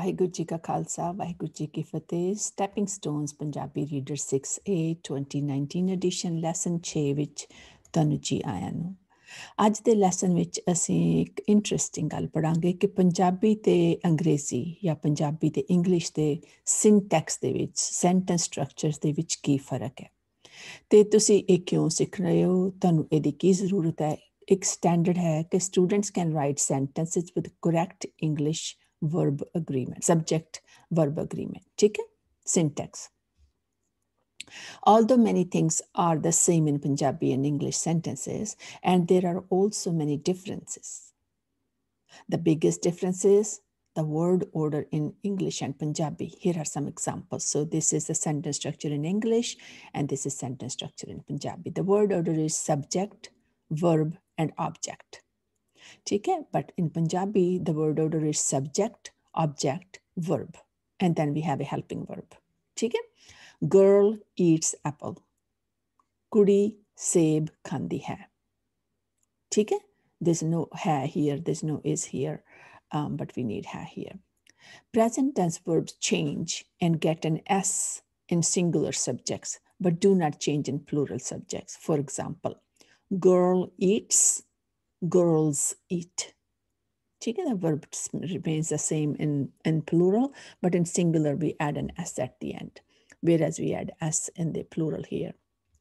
ਵਾਹਿਗੁਰੂ ਜੀ ਕਾ ਖਾਲਸਾ ਵਾਹਿਗੁਰੂ ਜੀ ਕੀ ਫਤਿਹ stepping stones Punjabi reader 6A 2019 edition lesson 6 ਵਿੱਚ ਤੁਹਾਨੂੰ ਜੀ ਆਇਆਂ ਨੂੰ ਅੱਜ ਦੇ ਲੈਸਨ ਵਿੱਚ ਅਸੀਂ ਇੱਕ ਇੰਟਰਸਟਿੰਗ ਗੱਲ ਪੜਾਂਗੇ ਕਿ ਪੰਜਾਬੀ ਤੇ ਅੰਗਰੇਜ਼ੀ ਜਾਂ ਪੰਜਾਬੀ ਤੇ ਇੰਗਲਿਸ਼ ਦੇ ਸਿੰਟੈਕਸ ਦੇ ਵਿੱਚ ਸੈਂਟੈਂਸ ਸਟਰਕਚਰਸ ਦੇ ਵਿੱਚ ਕੀ ਫਰਕ ਹੈ ਤੇ ਤੁਸੀਂ ਇਹ ਕਿਉਂ ਸਿੱਖ ਰਹੇ ਹੋ ਤੁਹਾਨੂੰ ਇਹਦੀ ਕੀ ਜ਼ਰੂਰਤ ਹੈ ਇੱਕ ਸਟੈਂਡਰਡ ਹੈ ਕਿ students can write sentences with correct English Verb agreement, subject-verb agreement, ठीक Syntax. Although many things are the same in Punjabi and English sentences, and there are also many differences. The biggest difference is the word order in English and Punjabi. Here are some examples. So this is the sentence structure in English, and this is sentence structure in Punjabi. The word order is subject, verb, and object. ठीक है but in Punjabi the word order is subject object verb and then we have a helping verb ठीक है girl Yeats Apple कुड़ी सेब खांदी है ठीक है there's no hai here, there's no is here, um, but we need hai here. Present tense verbs change and get an S in singular subjects, but do not change in plural subjects. For example, girl eats, girls eat. the verb remains the same in, in plural, but in singular, we add an s at the end, whereas we add s in the plural here.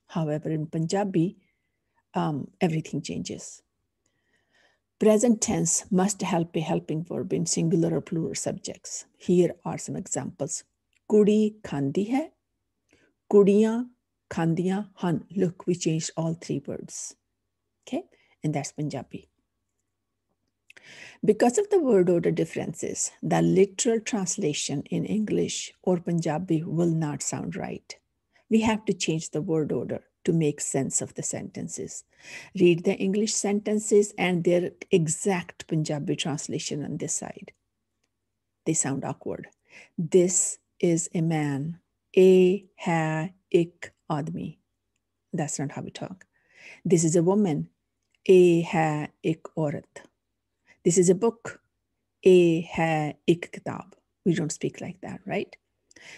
However, in Punjabi, um, everything changes. Present tense must help a helping verb in singular or plural subjects. Here are some examples. Kudi khandi hai. Kudiyan khandiyan han. Look, we changed all three words. Okay and that's Punjabi. Because of the word order differences, the literal translation in English or Punjabi will not sound right. We have to change the word order to make sense of the sentences. Read the English sentences and their exact Punjabi translation on this side. They sound awkward. This is a man. A ha ik admi. That's not how we talk. This is a woman. ये है एक औरत this a book. we don't speak like that, right?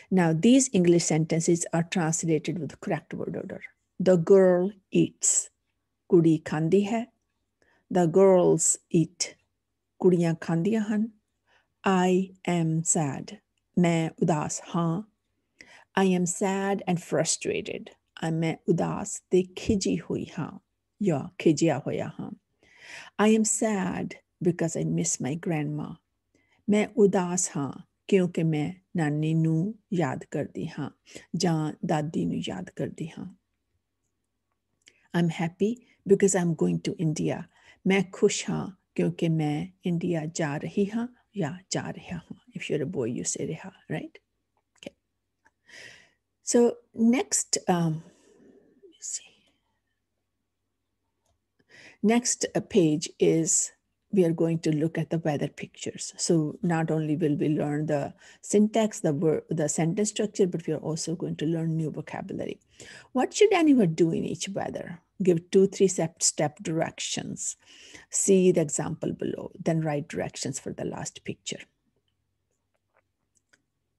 Now, these English sentences are translated with correct word order. The girl eats. Kudi kandi hai. The girls eat. Kudiyan khandiyan han. I am sad. Main udas ha. I am sad and frustrated. I main udas te khiji hui haan yeah, KGA hoya ha. I am sad because I miss my grandma. मैं उदास हाँ क्योंकि मैं नानी ਨੂੰ ਯਾਦ ਕਰਦੀ ਹਾਂ ਜਾਂ ਦਾਦੀ ਨੂੰ ਯਾਦ ਕਰਦੀ ਹਾਂ I'm happy because I'm going to India. ਮੈਂ ਖੁਸ਼ ਹਾਂ ਕਿਉਂਕਿ ਮੈਂ ਇੰਡੀਆ ਜਾ ਰਹੀ ਹਾਂ ਜਾਂ ਜਾ ਰਿਹਾ ਹਾਂ if you're a boy you say reha right okay so next um, Next uh, page is we are going to look at the weather pictures. So not only will we learn the syntax, the word, the sentence structure, but we are also going to learn new vocabulary. What should anyone do in each weather? Give two, three step, step directions. See the example below, then write directions for the last picture.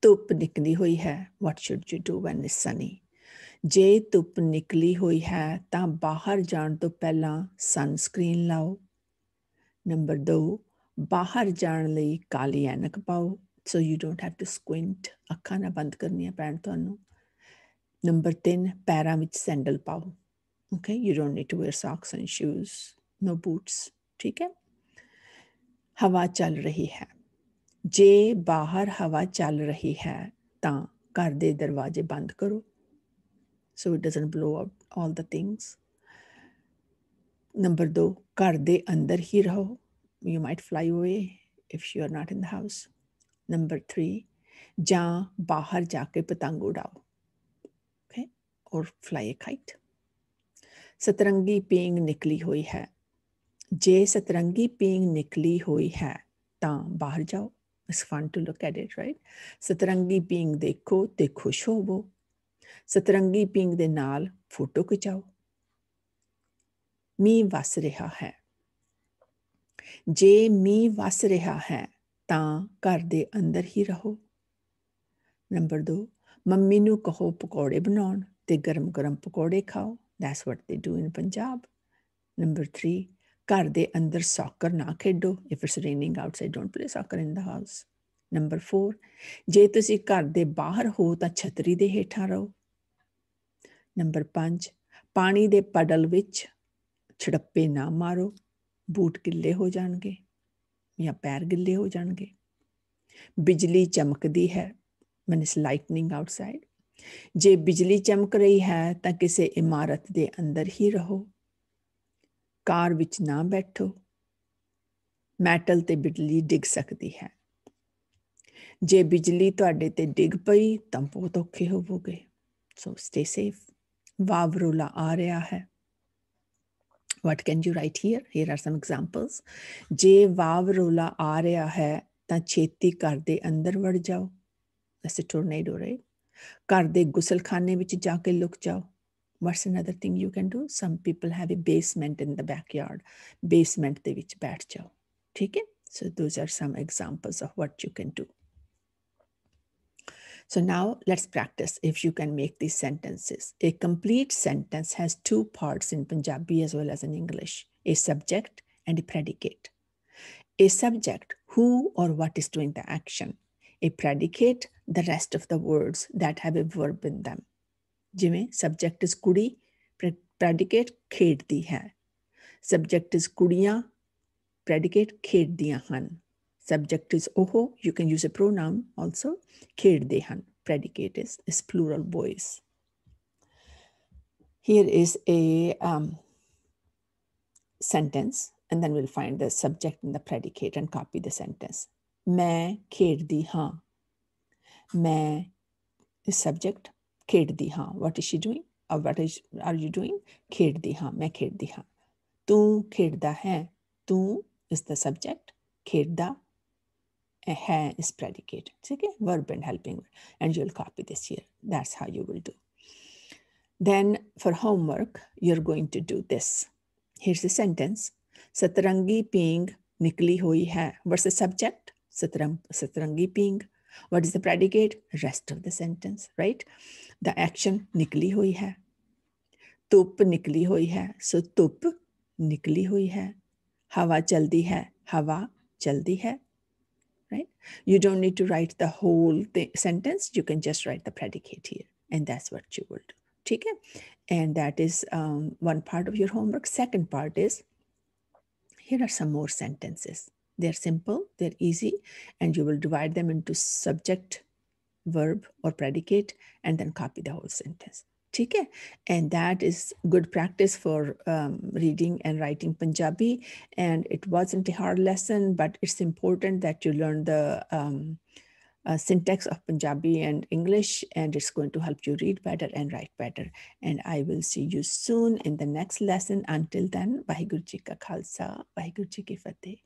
निकली हुई है what should you do when it's sunny? ਜੇ ਧੁੱਪ ਨਿਕਲੀ ਹੋਈ ਹੈ ਤਾਂ ਬਾਹਰ ਜਾਣ ਤੋਂ ਪਹਿਲਾਂ ਸਨਸਕ੍ਰੀਨ ਲਾਓ ਨੰਬਰ 2 ਬਾਹਰ ਜਾਣ ਲਈ ਕਾਲੀ ਐਨਕ ਪਾਓ so you don't have to squint ਅੱਖਾਂ ਨਾ ਬੰਦ ਕਰਨੀਆਂ ਪੈਣ ਤੁਹਾਨੂੰ ਨੰਬਰ 3 ਪੈਰਾਂ ਵਿੱਚ ਸੈਂਡਲ ਪਾਓ okay you don't need to wear socks and shoes no boots ਠੀਕ ਹੈ ਹਵਾ ਚੱਲ ਰਹੀ ਹੈ ਜੇ ਬਾਹਰ ਹਵਾ ਚੱਲ ਰਹੀ ਹੈ ਤਾਂ ਘਰ ਦੇ ਦਰਵਾਜ਼ੇ ਬੰਦ ਕਰੋ so it doesn't blow up all the things. Number two, kar de andar hi raho. You might fly away if you are not in the house. Number three, ja bahar ja ke patang udao. Okay, or fly a kite. Satrangi ping nikli hui hai. Je satrangi ping nikli hui hai. Ta bahar jao. It's fun to look at it, right? Satrangi ping dekho te khush hovo. ਸਤਰੰਗੀ ਪਿੰਗ ਦੇ ਨਾਲ photo ਖਿਚਾਓ ਮੀ ਵਸ ਰਿਹਾ ਹੈ ਜੇ ਮੀ ਵਸ ਰਿਹਾ ਹੈ ਤਾਂ ਘਰ ਦੇ ਅੰਦਰ ਹੀ ਰਹੋ ਨੰਬਰ 2 ਮੰਮੀ ਨੂੰ ਕਹੋ ਪਕੌੜੇ ਬਣਾਉਣ ਤੇ ਗਰਮ-ਗਰਮ ਪਕੌੜੇ ਖਾਓ ਦੈਟਸ ਵਾਟ ਦੇ ਡੂ ਇਨ ਪੰਜਾਬ ਨੰਬਰ 3 ਘਰ ਦੇ ਅੰਦਰ ਸੌਕਰ ਨਾ ਖੇਡੋ if it's raining outside don't play soccer in the house number 4 ਜੇ ਤੁਸੀਂ ਘਰ ਦੇ ਬਾਹਰ ਹੋ ਤਾਂ ਛਤਰੀ ਦੇ ਹੇਠਾਂ ਰਹੋ ਨੰਬਰ 5 ਪਾਣੀ ਦੇ ਪਡਲ ਵਿੱਚ ਛੜੱਪੇ ਨਾ ਮਾਰੋ ਬੂਟ ਗਿੱਲੇ ਹੋ ਜਾਣਗੇ ਜਾਂ ਪੈਰ ਗਿੱਲੇ ਹੋ ਜਾਣਗੇ ਬਿਜਲੀ ਚਮਕਦੀ ਹੈ ਮੈਨਸ ਲਾਈਟਨਿੰਗ ਆਊਟਸਾਈਡ ਜੇ ਬਿਜਲੀ ਚਮਕ ਰਹੀ ਹੈ ਤਾਂ ਕਿਸੇ ਇਮਾਰਤ ਦੇ ਅੰਦਰ ਹੀ ਰਹੋ ਕਾਰ ਵਿੱਚ ਨਾ ਬੈਠੋ ਮੈਟਲ ਤੇ ਬਿਜਲੀ ਡਿੱਗ ਸਕਦੀ ਹੈ ਜੇ ਬਿਜਲੀ ਤੁਹਾਡੇ ਤੇ ਡਿੱਗ ਪਈ ਤਾਂ ਬਹੁਤ ਔਖੇ ਹੋਵੋਗੇ ਸੋ ਸਟੇ ਸੇਫ ਵਾਵਰੂਲਾ ਆ ਰਿਹਾ ਹੈ what can you write here here are some examples ਜੇ ਵਾਵਰੂਲਾ ਆ ਰਿਹਾ ਹੈ ਤਾਂ ਛੇਤੀ ਘਰ ਦੇ ਅੰਦਰ ਵੜ ਜਾਓ ਅਸੇ ਟੋਰਨੇਡੋ ਰੇ ਘਰ ਦੇ ਗੁਸਲਖਾਨੇ ਵਿੱਚ ਜਾ ਕੇ ਲੁਕ ਜਾਓ what's another thing you can do some people have a basement in the backyard basement ਦੇ ਵਿੱਚ ਬੈਠ ਜਾਓ ਠੀਕ ਹੈ so those are some examples of what you can do So now let's practice if you can make these sentences. A complete sentence has two parts in Punjabi as well as in English, a subject and a predicate. A subject, who or what is doing the action. A predicate, the rest of the words that have a verb in them. ਜਿਵੇਂ subject is kudi, predicate ਖੇਡਦੀ hai. Subject is kudiya, predicate ਖੇਡਦੀਆਂ ਹਨ Subject is oho. You can use a pronoun also. Kirdehan. Predicate is, is plural boys. Here is a um, sentence, and then we'll find the subject and the predicate and copy the sentence. Me kirdiha. Me is subject Kirdiha. what is she doing or uh, what is are you doing Kirdiha. Me kirdiha. खेड़दी kirda तू खेड़दा is the subject Kirda. है is predicate. Okay? Verb and helping verb. And you'll copy this here. That's how you will do. Then for homework, you're going to do this. Here's the sentence. Satrangi peeing nikli hoi hai. What's the subject? Satrang, satrangi peeing. What is the predicate? Rest of the sentence, right? The action nikli hoi hai. धुप निकली हुई है सो धुप निकली हुई है हवा चलती है हवा चलती है right? You don't need to write the whole th- sentence. You can just write the predicate here. And that's what you will do. ठीक है and that is um, one part of your homework second part is here are some more sentences they're simple they're easy and you will divide them into subject verb or predicate and then copy the whole sentence ठीक है and that is good practice for reading and writing Punjabi and it was hard hard lesson but it's important that you learn the uh, syntax of Punjabi and English, and it's going to help you read better and write better. And I will see you soon in the next lesson. Until then, Vaheguru Ji Ka Khalsa, Vaheguru Ji Ki Fateh.